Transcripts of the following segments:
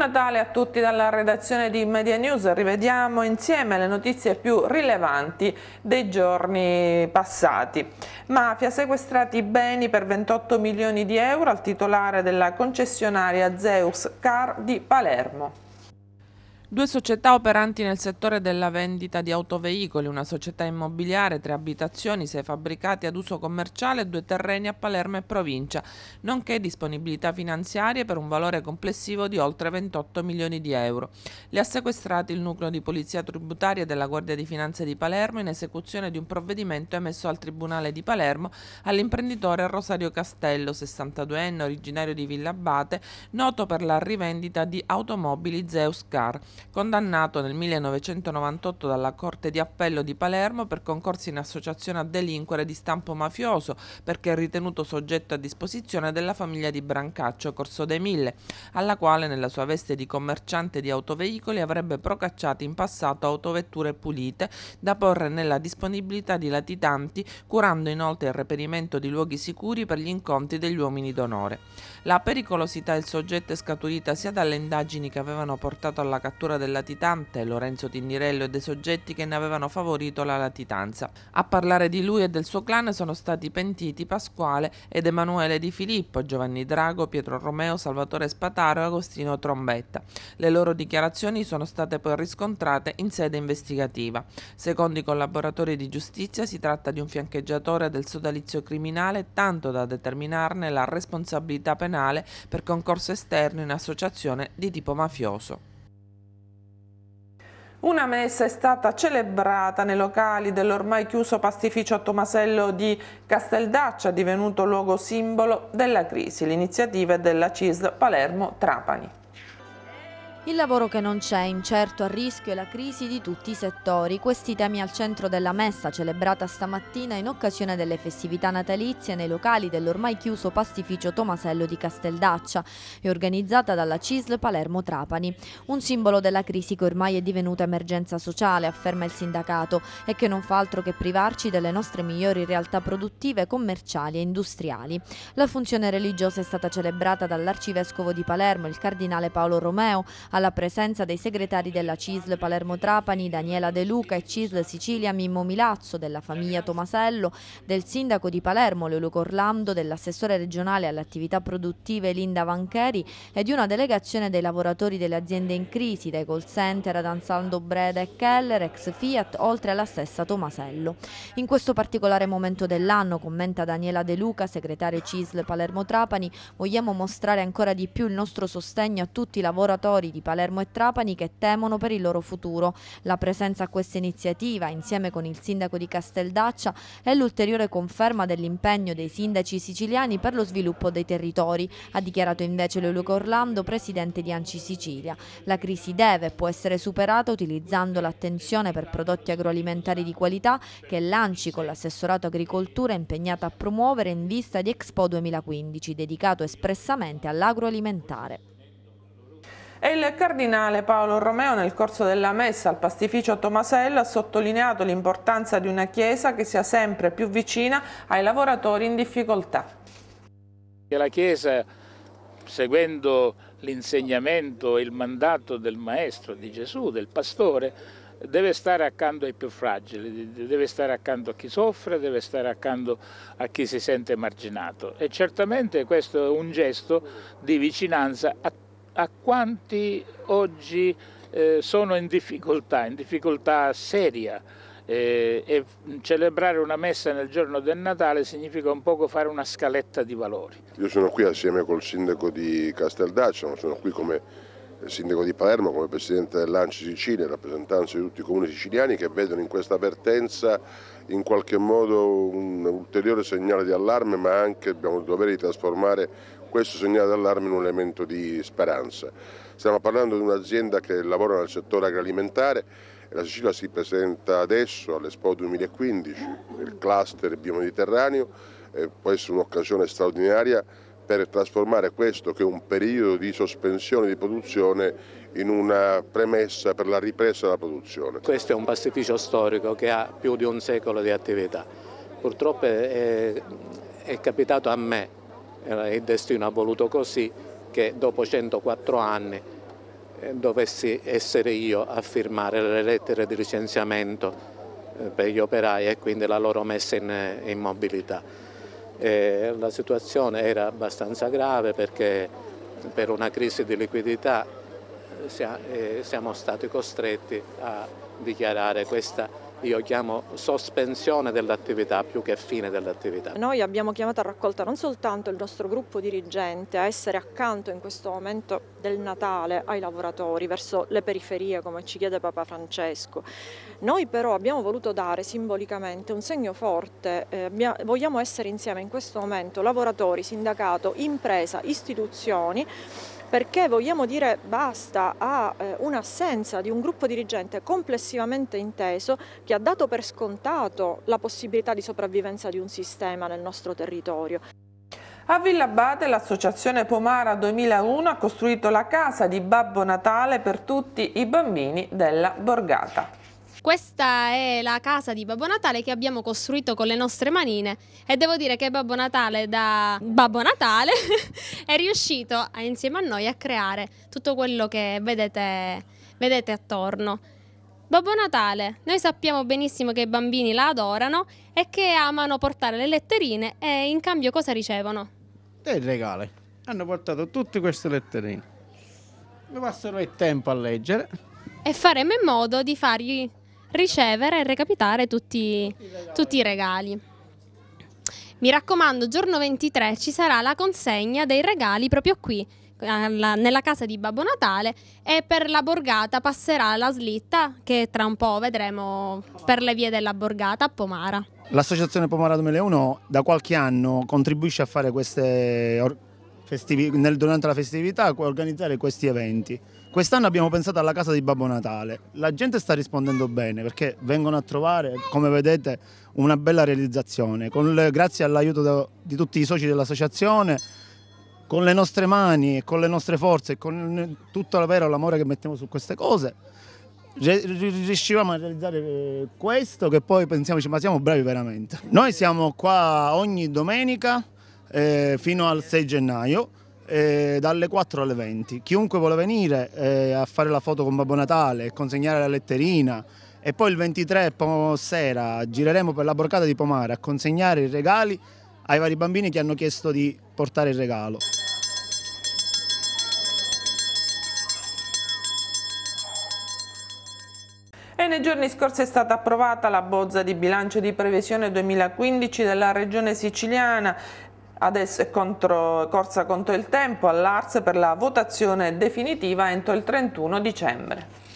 Natale a tutti dalla redazione di Media News, rivediamo insieme le notizie più rilevanti dei giorni passati. Mafia sequestrati beni per 28 milioni di euro al titolare della concessionaria Zeus Car di Palermo. Due società operanti nel settore della vendita di autoveicoli, una società immobiliare, tre abitazioni, sei fabbricati ad uso commerciale e due terreni a Palermo e provincia, nonché disponibilità finanziarie per un valore complessivo di oltre 28 milioni di euro. Le ha sequestrate il nucleo di polizia tributaria della Guardia di Finanze di Palermo in esecuzione di un provvedimento emesso al Tribunale di Palermo all'imprenditore Rosario Castello, 62enne, originario di Villa Abate, noto per la rivendita di automobili Zeus Car condannato nel 1998 dalla Corte di Appello di Palermo per concorsi in associazione a delinquere di stampo mafioso perché ritenuto soggetto a disposizione della famiglia di Brancaccio Corso dei Mille, alla quale nella sua veste di commerciante di autoveicoli avrebbe procacciato in passato autovetture pulite da porre nella disponibilità di latitanti, curando inoltre il reperimento di luoghi sicuri per gli incontri degli uomini d'onore. La pericolosità del soggetto è scaturita sia dalle indagini che avevano portato alla cattura misura del latitante, Lorenzo Tindirello e dei soggetti che ne avevano favorito la latitanza. A parlare di lui e del suo clan sono stati pentiti Pasquale ed Emanuele Di Filippo, Giovanni Drago, Pietro Romeo, Salvatore Spataro e Agostino Trombetta. Le loro dichiarazioni sono state poi riscontrate in sede investigativa. Secondo i collaboratori di giustizia si tratta di un fiancheggiatore del sodalizio criminale tanto da determinarne la responsabilità penale per concorso esterno in associazione di tipo mafioso. Una messa è stata celebrata nei locali dell'ormai chiuso pastificio Tomasello di Casteldaccia, divenuto luogo simbolo della crisi. L'iniziativa è della CIS Palermo Trapani. Il lavoro che non c'è, incerto, a rischio e la crisi di tutti i settori, questi temi al centro della messa celebrata stamattina in occasione delle festività natalizie nei locali dell'ormai chiuso pastificio Tomasello di Casteldaccia e organizzata dalla CISL Palermo Trapani. Un simbolo della crisi che ormai è divenuta emergenza sociale, afferma il sindacato, e che non fa altro che privarci delle nostre migliori realtà produttive, commerciali e industriali. La funzione religiosa è stata celebrata dall'arcivescovo di Palermo, il cardinale Paolo Romeo, alla presenza dei segretari della CISL Palermo Trapani, Daniela De Luca e CISL Sicilia Mimmo Milazzo, della famiglia Tomasello, del sindaco di Palermo Leoluco Orlando, dell'assessore regionale alle attività produttive Linda Vancheri e di una delegazione dei lavoratori delle aziende in crisi, dai call center ad Ansaldo Breda e Keller, ex Fiat, oltre alla stessa Tomasello. In questo particolare momento dell'anno, commenta Daniela De Luca, segretario CISL Palermo Trapani, vogliamo mostrare ancora di più il nostro sostegno a tutti i lavoratori di di Palermo e Trapani che temono per il loro futuro. La presenza a questa iniziativa, insieme con il sindaco di Casteldaccia, è l'ulteriore conferma dell'impegno dei sindaci siciliani per lo sviluppo dei territori, ha dichiarato invece Leoluca Orlando, presidente di Anci Sicilia. La crisi deve e può essere superata utilizzando l'attenzione per prodotti agroalimentari di qualità che l'Anci con l'assessorato agricoltura è impegnata a promuovere in vista di Expo 2015, dedicato espressamente all'agroalimentare. E il cardinale Paolo Romeo nel corso della messa al pastificio Tomasello ha sottolineato l'importanza di una Chiesa che sia sempre più vicina ai lavoratori in difficoltà. La Chiesa, seguendo l'insegnamento e il mandato del Maestro, di Gesù, del Pastore, deve stare accanto ai più fragili, deve stare accanto a chi soffre, deve stare accanto a chi si sente emarginato. E certamente questo è un gesto di vicinanza a tutti a quanti oggi eh, sono in difficoltà, in difficoltà seria. Eh, e celebrare una messa nel giorno del Natale significa un poco fare una scaletta di valori. Io sono qui assieme col sindaco di Casteldaccio, sono qui come sindaco di Palermo, come presidente dell'Anci Sicilia, rappresentanza di tutti i comuni siciliani che vedono in questa avvertenza in qualche modo un ulteriore segnale di allarme, ma anche abbiamo il dovere di trasformare questo segnale d'allarme è un elemento di speranza. Stiamo parlando di un'azienda che lavora nel settore agroalimentare e la Sicilia si presenta adesso all'Expo 2015, il cluster biomediterraneo, può essere un'occasione straordinaria per trasformare questo che è un periodo di sospensione di produzione in una premessa per la ripresa della produzione. Questo è un pastificio storico che ha più di un secolo di attività. Purtroppo è, è capitato a me il destino ha voluto così che dopo 104 anni eh, dovessi essere io a firmare le lettere di licenziamento eh, per gli operai e quindi la loro messa in, eh, in mobilità. E la situazione era abbastanza grave perché per una crisi di liquidità siamo stati costretti a dichiarare questa io chiamo sospensione dell'attività più che fine dell'attività. Noi abbiamo chiamato a raccolta non soltanto il nostro gruppo dirigente a essere accanto in questo momento del Natale ai lavoratori verso le periferie come ci chiede Papa Francesco, noi però abbiamo voluto dare simbolicamente un segno forte, eh, vogliamo essere insieme in questo momento lavoratori, sindacato, impresa, istituzioni perché vogliamo dire basta a eh, un'assenza di un gruppo dirigente complessivamente inteso che ha dato per scontato la possibilità di sopravvivenza di un sistema nel nostro territorio. A Villabate l'associazione Pomara 2001 ha costruito la casa di Babbo Natale per tutti i bambini della borgata. Questa è la casa di Babbo Natale che abbiamo costruito con le nostre manine e devo dire che Babbo Natale da Babbo Natale è riuscito a, insieme a noi a creare tutto quello che vedete, vedete attorno. Babbo Natale, noi sappiamo benissimo che i bambini la adorano e che amano portare le letterine e in cambio cosa ricevono? Dei regali. Hanno portato tutte queste letterine. Mi passerò il tempo a leggere. E faremo in modo di fargli ricevere e recapitare tutti, tutti i regali. Mi raccomando, giorno 23 ci sarà la consegna dei regali proprio qui, nella casa di Babbo Natale e per la borgata passerà la slitta che tra un po' vedremo per le vie della borgata a Pomara. L'associazione Pomara 2001 da qualche anno contribuisce a fare queste festività, durante la festività a organizzare questi eventi. Quest'anno abbiamo pensato alla casa di Babbo Natale. La gente sta rispondendo bene perché vengono a trovare, come vedete, una bella realizzazione. Le, grazie all'aiuto di tutti i soci dell'associazione, con le nostre mani e con le nostre forze e con tutto vero l'amore che mettiamo su queste cose, riuscivamo a realizzare eh, questo che poi pensiamoci ma siamo bravi veramente. Noi siamo qua ogni domenica eh, fino al 6 gennaio eh, dalle 4 alle 20. Chiunque vuole venire eh, a fare la foto con Babbo Natale e consegnare la letterina e poi il 23 sera gireremo per la borcata di Pomare a consegnare i regali ai vari bambini che hanno chiesto di portare il regalo. E nei giorni scorsi è stata approvata la bozza di bilancio di previsione 2015 della Regione Siciliana Adesso è contro, corsa contro il tempo all'Ars per la votazione definitiva entro il 31 dicembre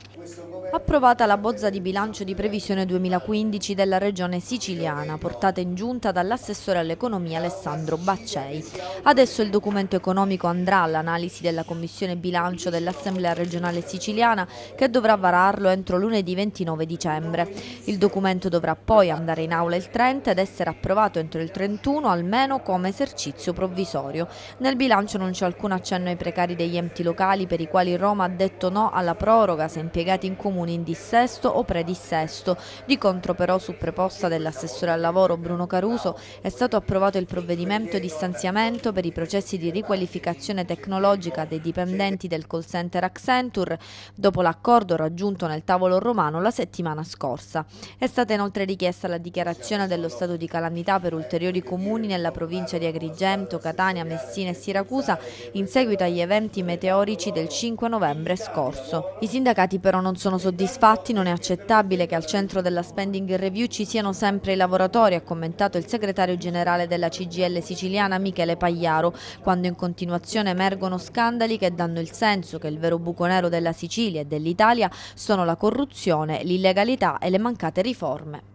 approvata la bozza di bilancio di previsione 2015 della regione siciliana, portata in giunta dall'assessore all'economia Alessandro Baccei. Adesso il documento economico andrà all'analisi della Commissione Bilancio dell'Assemblea regionale siciliana che dovrà vararlo entro lunedì 29 dicembre. Il documento dovrà poi andare in aula il 30 ed essere approvato entro il 31 almeno come esercizio provvisorio. Nel bilancio non c'è alcun accenno ai precari degli enti locali per i quali Roma ha detto no alla proroga se impiegati in comune comuni in dissesto o predissesto. Di contro però su preposta dell'assessore al lavoro Bruno Caruso è stato approvato il provvedimento di stanziamento per i processi di riqualificazione tecnologica dei dipendenti del call center Accenture dopo l'accordo raggiunto nel tavolo romano la settimana scorsa. È stata inoltre richiesta la dichiarazione dello stato di calamità per ulteriori comuni nella provincia di Agrigento, Catania, Messina e Siracusa in seguito agli eventi meteorici del 5 novembre scorso. I sindacati però non sono soddisfatti Soddisfatti non è accettabile che al centro della spending review ci siano sempre i lavoratori, ha commentato il segretario generale della CGL siciliana Michele Pagliaro, quando in continuazione emergono scandali che danno il senso che il vero buco nero della Sicilia e dell'Italia sono la corruzione, l'illegalità e le mancate riforme.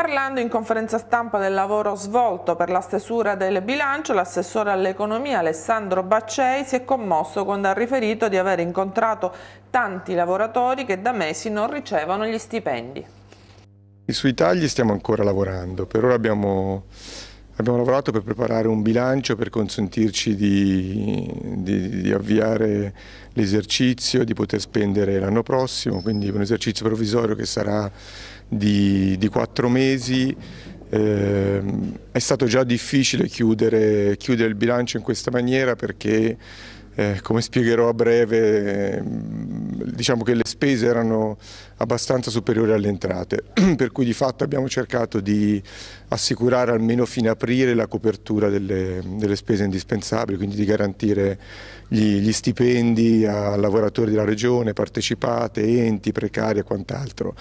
Parlando in conferenza stampa del lavoro svolto per la stesura del bilancio, l'assessore all'economia Alessandro Baccei si è commosso quando ha riferito di aver incontrato tanti lavoratori che da mesi non ricevono gli stipendi. Sui tagli stiamo ancora lavorando, per ora abbiamo Abbiamo lavorato per preparare un bilancio per consentirci di, di, di avviare l'esercizio, di poter spendere l'anno prossimo, quindi un esercizio provvisorio che sarà di, di quattro mesi eh, è stato già difficile chiudere, chiudere, il bilancio in questa maniera perché eh, come spiegherò a breve ehm, diciamo che le spese erano abbastanza superiori alle entrate per cui di fatto abbiamo cercato di assicurare almeno fino a aprile la copertura delle, delle spese indispensabili quindi di garantire gli, gli stipendi a lavoratori della regione, partecipate, enti, precari e quant'altro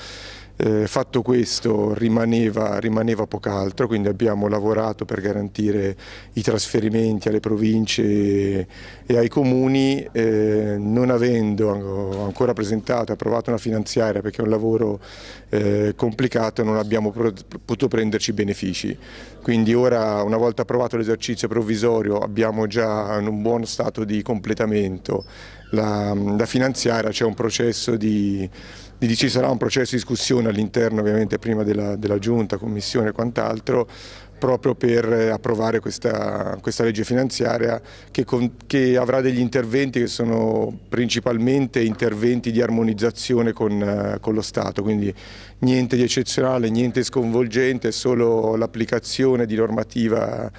eh, fatto questo rimaneva, rimaneva poco altro, quindi abbiamo lavorato per garantire i trasferimenti alle province e, ai comuni, eh, non avendo ancora presentato e approvato una finanziaria perché è un lavoro eh, complicato non abbiamo potuto prenderci benefici quindi ora una volta approvato l'esercizio provvisorio abbiamo già in un buon stato di completamento la, la finanziaria, c'è un processo di, ci sarà un processo di discussione all'interno ovviamente prima della, della giunta, commissione e quant'altro proprio per eh, approvare questa, questa legge finanziaria che, con, che, avrà degli interventi che sono principalmente interventi di armonizzazione con, eh, con lo Stato, quindi niente di eccezionale, niente sconvolgente, solo l'applicazione di normativa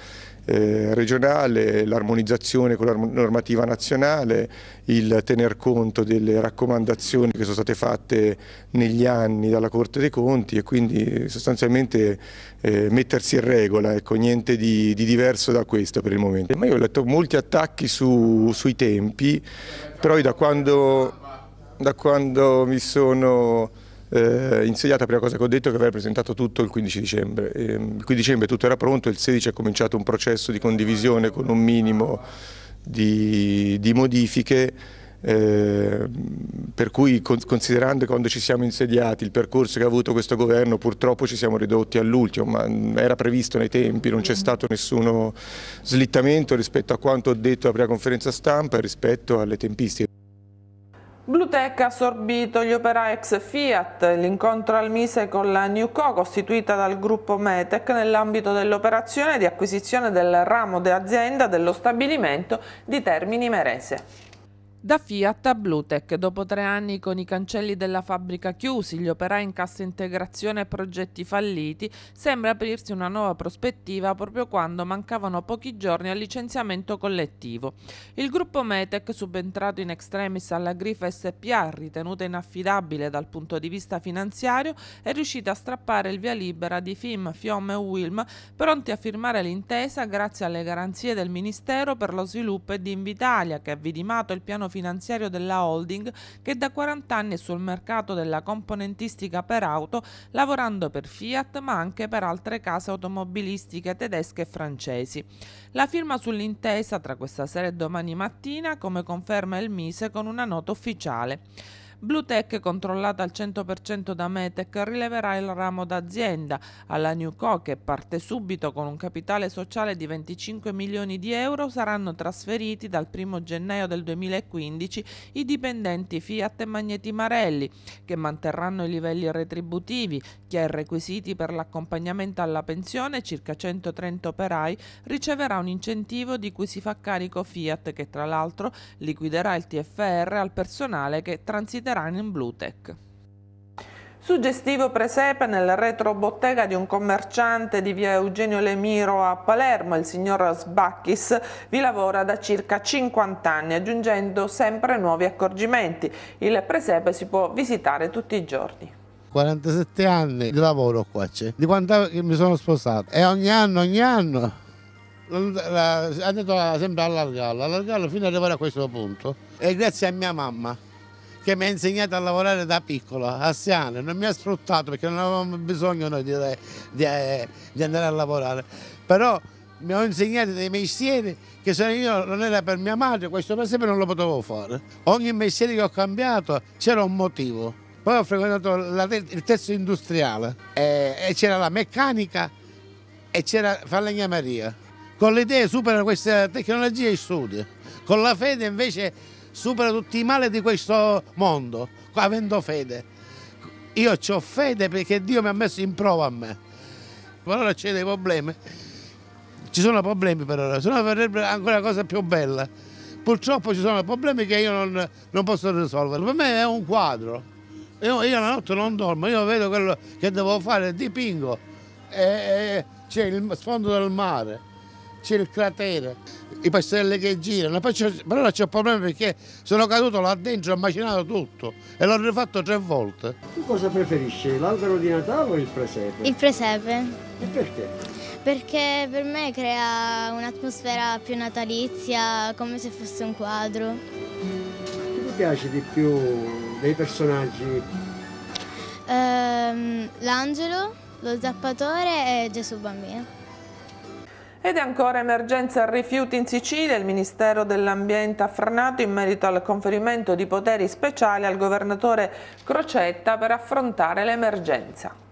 eh, regionale, l'armonizzazione con la normativa nazionale, il tener conto delle raccomandazioni che sono state fatte negli anni dalla Corte dei Conti e quindi sostanzialmente eh, mettersi in regola, ecco, niente di, di, diverso da questo per il momento. Ma io ho letto molti attacchi su, sui tempi, però io da quando, da quando mi sono eh, insediata, prima cosa che ho detto che aveva presentato tutto il 15 dicembre. Eh, il 15 dicembre tutto era pronto, il 16 è cominciato un processo di condivisione con un minimo di, di modifiche, eh, per cui considerando quando ci siamo insediati il percorso che ha avuto questo governo purtroppo ci siamo ridotti all'ultimo ma era previsto nei tempi, non c'è mm. stato nessuno slittamento rispetto a quanto ho detto alla prima conferenza stampa e rispetto alle tempistiche. Blutec ha assorbito gli operai ex Fiat, l'incontro al Mise con la Newco costituita dal gruppo Metec nell'ambito dell'operazione di acquisizione del ramo d'azienda dello stabilimento di Termini Merese. Da Fiat a Bluetech, dopo tre anni con i cancelli della fabbrica chiusi, gli operai in cassa integrazione e progetti falliti, sembra aprirsi una nuova prospettiva proprio quando mancavano pochi giorni al licenziamento collettivo. Il gruppo Metec, subentrato in extremis alla Grifa SPA, ritenuta inaffidabile dal punto di vista finanziario, è riuscito a strappare il via libera di FIM, Fiom e Wilm, pronti a firmare l'intesa grazie alle garanzie del Ministero per lo Sviluppo e di Invitalia, che ha vidimato il piano finanziario della holding che da 40 anni è sul mercato della componentistica per auto, lavorando per Fiat ma anche per altre case automobilistiche tedesche e francesi. La firma sull'intesa tra questa sera e domani mattina, come conferma il Mise con una nota ufficiale. Bluetech, controllata al 100% da Metec, rileverà il ramo d'azienda alla Newco che parte subito con un capitale sociale di 25 milioni di euro. Saranno trasferiti dal 1 gennaio del 2015 i dipendenti Fiat e Magneti Marelli che manterranno i livelli retributivi, chi ha i requisiti per l'accompagnamento alla pensione, circa 130 operai, riceverà un incentivo di cui si fa carico Fiat che tra l'altro liquiderà il TFR al personale che transiterà Mediterranean Blue Tech. Suggestivo presepe nella retrobottega di un commerciante di via Eugenio Lemiro a Palermo, il signor Sbacchis vi lavora da circa 50 anni aggiungendo sempre nuovi accorgimenti. Il presepe si può visitare tutti i giorni. 47 anni di lavoro qua c'è, di quando mi sono sposato e ogni anno, ogni anno è andato sempre a allargarlo, allargarlo fino ad arrivare a questo punto e grazie a mia mamma che mi ha insegnato a lavorare da piccolo, a Siano, non mi ha sfruttato perché non avevamo bisogno noi di, di, di andare a lavorare, però mi ho insegnato dei mestieri che se io non era per mia madre questo per sempre non lo potevo fare. Ogni mestiere che ho cambiato c'era un motivo. Poi ho frequentato la, il terzo industriale e, e c'era la meccanica e c'era falegnameria. Con le idee superano questa tecnologia e studio, con la fede invece supera tutti i mali di questo mondo, avendo fede. Io ho fede perché Dio mi ha messo in prova a me. Allora c'è dei problemi. Ci sono problemi per ora, se no verrebbe ancora una cosa più bella. Purtroppo ci sono problemi che io non, non posso risolvere. Per me è un quadro. Io, io, la notte non dormo, io vedo quello che devo fare, dipingo. c'è il sfondo del mare, c'è il cratere i pastelli che girano, poi però c'è il problema perché sono caduto là dentro, ho macinato tutto e l'ho rifatto tre volte. Tu cosa preferisci, l'albero di Natale o il presepe? Il presepe. E perché? Perché per me crea un'atmosfera più natalizia, come se fosse un quadro. Chi ti piace di più dei personaggi? Ehm, L'angelo, lo zappatore e Gesù bambino. Ed è ancora emergenza rifiuti in Sicilia, il Ministero dell'Ambiente ha frenato in merito al conferimento di poteri speciali al governatore Crocetta per affrontare l'emergenza.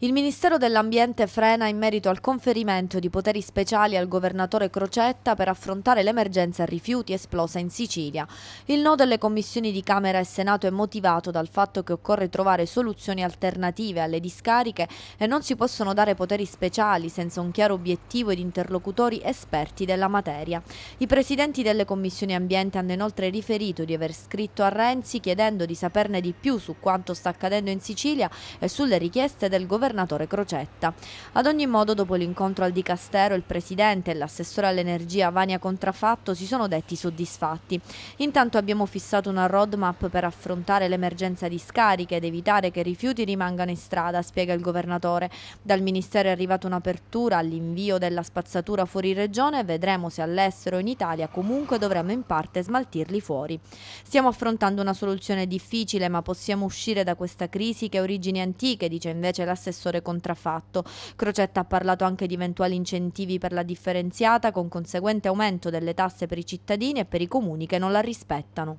Il Ministero dell'Ambiente frena in merito al conferimento di poteri speciali al governatore Crocetta per affrontare l'emergenza rifiuti esplosa in Sicilia. Il no delle commissioni di Camera e Senato è motivato dal fatto che occorre trovare soluzioni alternative alle discariche e non si possono dare poteri speciali senza un chiaro obiettivo ed interlocutori esperti della materia. I presidenti delle commissioni ambiente hanno inoltre riferito di aver scritto a Renzi chiedendo di saperne di più su quanto sta accadendo in Sicilia e sulle richieste del governo governatore Crocetta. Ad ogni modo, dopo l'incontro al Dicastero, il presidente e l'assessore all'energia Vania Contrafatto si sono detti soddisfatti. Intanto abbiamo fissato una roadmap per affrontare l'emergenza di scariche ed evitare che i rifiuti rimangano in strada, spiega il governatore. Dal ministero è arrivata un'apertura all'invio della spazzatura fuori regione e vedremo se all'estero o in Italia comunque dovremo in parte smaltirli fuori. Stiamo affrontando una soluzione difficile ma possiamo uscire da questa crisi che ha origini antiche, dice invece l'assessore spessore contraffatto. Crocetta ha parlato anche di eventuali incentivi per la differenziata con conseguente aumento delle tasse per i cittadini e per i comuni che non la rispettano.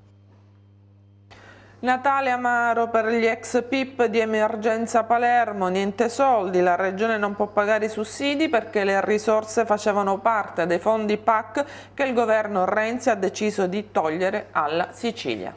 Natale amaro per gli ex PIP di emergenza Palermo, niente soldi, la regione non può pagare i sussidi perché le risorse facevano parte dei fondi PAC che il governo Renzi ha deciso di togliere alla Sicilia.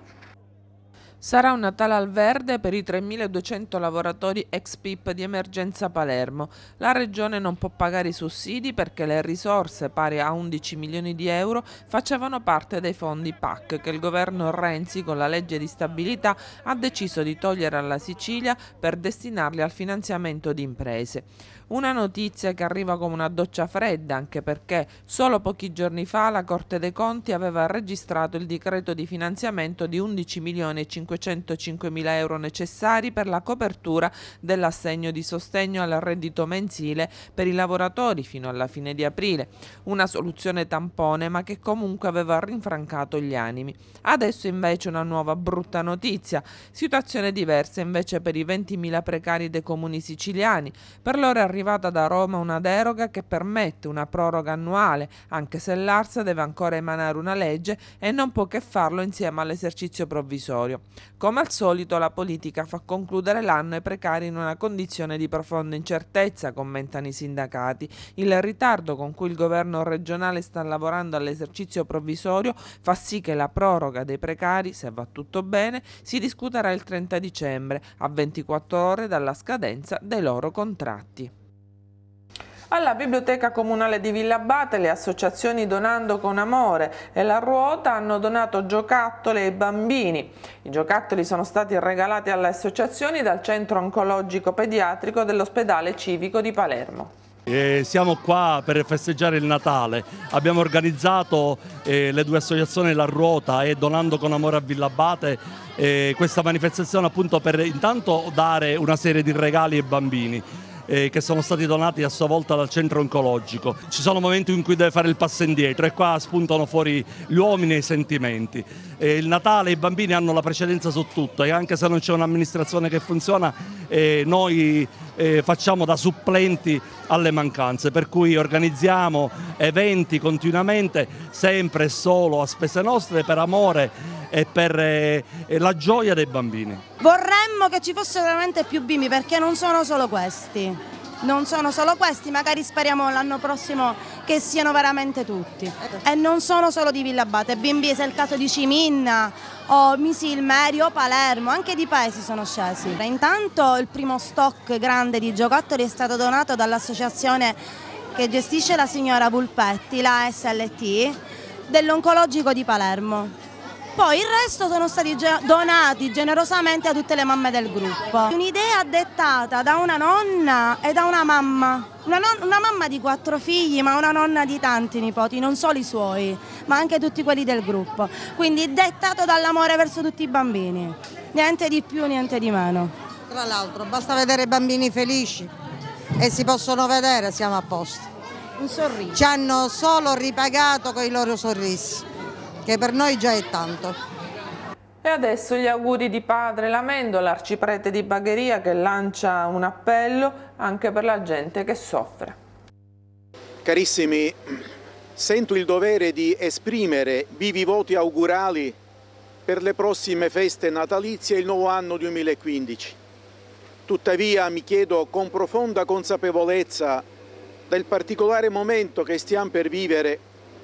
Sarà un Natale al verde per i 3.200 lavoratori ex PIP di Emergenza Palermo. La Regione non può pagare i sussidi perché le risorse, pari a 11 milioni di euro, facevano parte dei fondi PAC che il governo Renzi con la legge di stabilità ha deciso di togliere alla Sicilia per destinarli al finanziamento di imprese. Una notizia che arriva come una doccia fredda anche perché solo pochi giorni fa la Corte dei Conti aveva registrato il decreto di finanziamento di 11 milioni e 500 505.000 euro necessari per la copertura dell'assegno di sostegno al reddito mensile per i lavoratori fino alla fine di aprile, una soluzione tampone ma che comunque aveva rinfrancato gli animi. Adesso invece una nuova brutta notizia, situazione diversa invece per i 20.000 precari dei comuni siciliani. Per loro è arrivata da Roma una deroga che permette una proroga annuale, anche se l'ARSA deve ancora emanare una legge e non può che farlo insieme all'esercizio provvisorio. Come al solito la politica fa concludere l'anno i precari in una condizione di profonda incertezza, commentano i sindacati. Il ritardo con cui il governo regionale sta lavorando all'esercizio provvisorio fa sì che la proroga dei precari, se va tutto bene, si discuterà il 30 dicembre, a 24 ore dalla scadenza dei loro contratti. Alla Biblioteca Comunale di Villabate le associazioni Donando con Amore e La Ruota hanno donato giocattoli ai bambini. I giocattoli sono stati regalati alle associazioni dal Centro Oncologico Pediatrico dell'Ospedale Civico di Palermo. Eh, siamo qua per festeggiare il Natale, abbiamo organizzato eh, le due associazioni La Ruota e Donando con Amore a Villabate eh, questa manifestazione appunto per intanto dare una serie di regali ai bambini eh, che sono stati donati a sua volta dal centro oncologico. Ci sono momenti in cui deve fare il passo indietro e qua spuntano fuori gli uomini e i sentimenti. Eh, il Natale i bambini hanno la precedenza su tutto e anche se non c'è un'amministrazione che funziona eh, noi eh, facciamo da supplenti alle mancanze, per cui organizziamo eventi continuamente sempre e solo a spese nostre per amore e per eh, la gioia dei bambini. Vorremmo che ci fossero veramente più bimbi perché non sono solo questi non sono solo questi, magari speriamo l'anno prossimo che siano veramente tutti. E non sono solo di Villa Abate, bimbi se è il caso di Ciminna o Misil o Palermo, anche di paesi sono scesi. Intanto il primo stock grande di giocattoli è stato donato dall'associazione che gestisce la signora Pulpetti, la SLT, dell'oncologico di Palermo. Poi il resto sono stati donati generosamente a tutte le mamme del gruppo. Un'idea dettata da una nonna e da una mamma. Una, una, mamma di quattro figli, ma una nonna di tanti nipoti, non solo i suoi, ma anche tutti quelli del gruppo. Quindi dettato dall'amore verso tutti i bambini. Niente di più, niente di meno. Tra l'altro, basta vedere i bambini felici e si possono vedere, siamo a posto. Un sorriso. Ci hanno solo ripagato con i loro sorrisi che per noi già è tanto. E adesso gli auguri di padre Lamendo, l'arciprete di Bagheria, che lancia un appello anche per la gente che soffre. Carissimi, sento il dovere di esprimere vivi voti augurali per le prossime feste natalizie e il nuovo anno 2015. Tuttavia mi chiedo con profonda consapevolezza del particolare momento che stiamo per vivere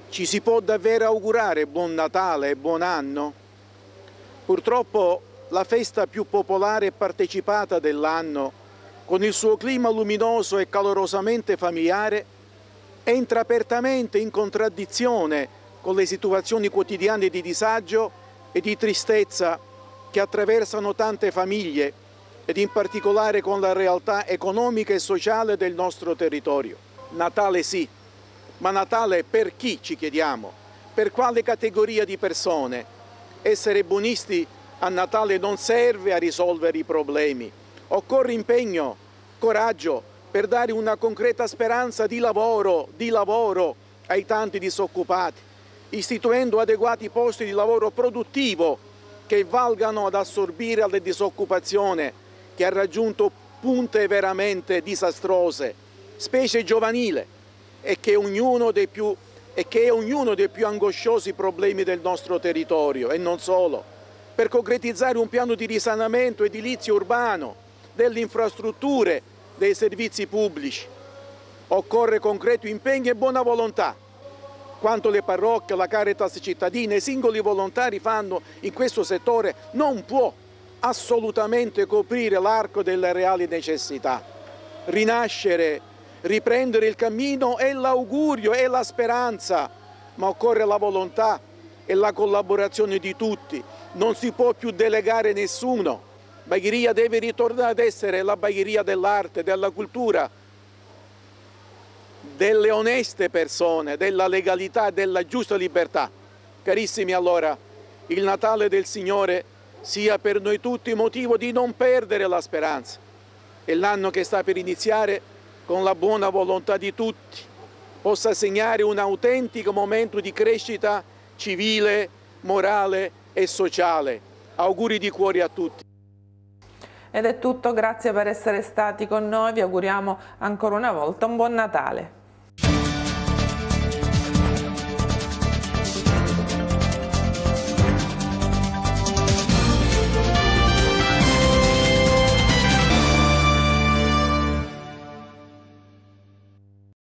ci si può davvero augurare buon Natale e buon anno? Purtroppo la festa più popolare e partecipata dell'anno, con il suo clima luminoso e calorosamente familiare, entra apertamente in contraddizione con le situazioni quotidiane di disagio e di tristezza che attraversano tante famiglie ed in particolare con la realtà economica e sociale del nostro territorio. Natale sì, ma Natale per chi ci chiediamo? Per quale categoria di persone? Essere buonisti a Natale non serve a risolvere i problemi. Occorre impegno, coraggio per dare una concreta speranza di lavoro, di lavoro ai tanti disoccupati, istituendo adeguati posti di lavoro produttivo che valgano ad assorbire la disoccupazione che ha raggiunto punte veramente disastrose, specie giovanile e che, ognuno dei più, e che è ognuno dei più angosciosi problemi del nostro territorio e non solo, per concretizzare un piano di risanamento edilizio urbano, delle infrastrutture, dei servizi pubblici. Occorre concreto impegno e buona volontà, quanto le parrocchie, la Caritas cittadina e i singoli volontari fanno in questo settore non può assolutamente coprire l'arco delle reali necessità. Rinascere Riprendere il cammino è l'augurio, è la speranza, ma occorre la volontà e la collaborazione di tutti. Non si può più delegare nessuno. Bagheria deve ritornare ad essere la bagheria dell'arte, della cultura, delle oneste persone, della legalità, della giusta libertà. Carissimi allora, il Natale del Signore sia per noi tutti motivo di non perdere la speranza. E l'anno che sta per iniziare con la buona volontà di tutti, possa segnare un autentico momento di crescita civile, morale e sociale. Auguri di cuore a tutti. Ed è tutto, grazie per essere stati con noi, vi auguriamo ancora una volta un buon Natale.